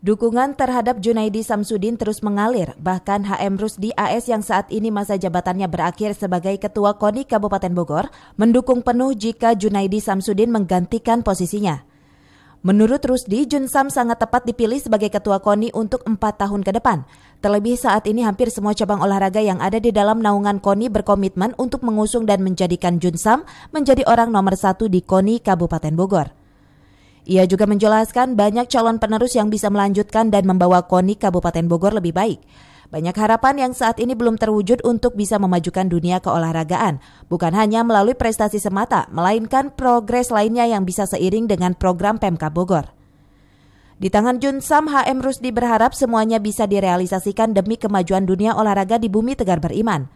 Dukungan terhadap Junaidi Samsudin terus mengalir, bahkan HM Rusdi AS yang saat ini masa jabatannya berakhir sebagai Ketua KONI Kabupaten Bogor mendukung penuh jika Junaidi Samsudin menggantikan posisinya. Menurut Rusdi, Junsam sangat tepat dipilih sebagai Ketua KONI untuk empat tahun ke depan. Terlebih saat ini hampir semua cabang olahraga yang ada di dalam naungan KONI berkomitmen untuk mengusung dan menjadikan Junsam menjadi orang nomor satu di KONI Kabupaten Bogor. Ia juga menjelaskan banyak calon penerus yang bisa melanjutkan dan membawa KONI Kabupaten Bogor lebih baik. Banyak harapan yang saat ini belum terwujud untuk bisa memajukan dunia keolahragaan, bukan hanya melalui prestasi semata, melainkan progres lainnya yang bisa seiring dengan program Pemka Bogor. Di tangan Jun Junsam, HM Rusdi berharap semuanya bisa direalisasikan demi kemajuan dunia olahraga di bumi Tegar Beriman.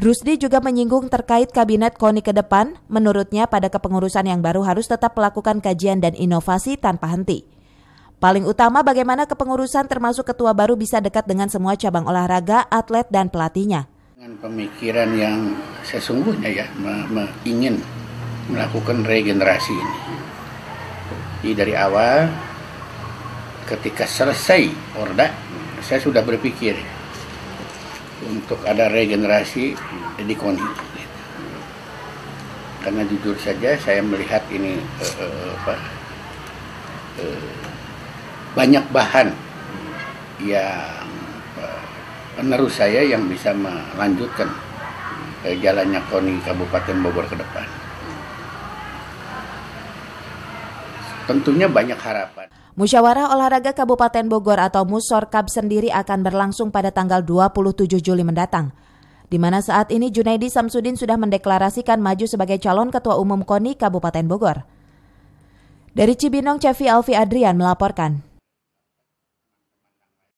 Rusdi juga menyinggung terkait kabinet KONI ke depan, menurutnya pada kepengurusan yang baru harus tetap melakukan kajian dan inovasi tanpa henti. Paling utama bagaimana kepengurusan termasuk ketua baru bisa dekat dengan semua cabang olahraga, atlet, dan pelatihnya. Dengan pemikiran yang sesungguhnya ya, me me ingin melakukan regenerasi ini. Jadi dari awal ketika selesai Orda, saya sudah berpikir untuk ada regenerasi di KONI. Karena jujur saja saya melihat ini eh, eh, apa, eh, banyak bahan yang eh, penerus saya yang bisa melanjutkan eh, jalannya KONI Kabupaten Bogor ke depan. Tentunya banyak harapan. Musyawarah Olahraga Kabupaten Bogor atau Musor Kab sendiri akan berlangsung pada tanggal 27 Juli mendatang. Di mana saat ini Junaidi Samsudin sudah mendeklarasikan maju sebagai calon ketua umum KONI Kabupaten Bogor. Dari Cibinong, Cevi Alfi Adrian melaporkan.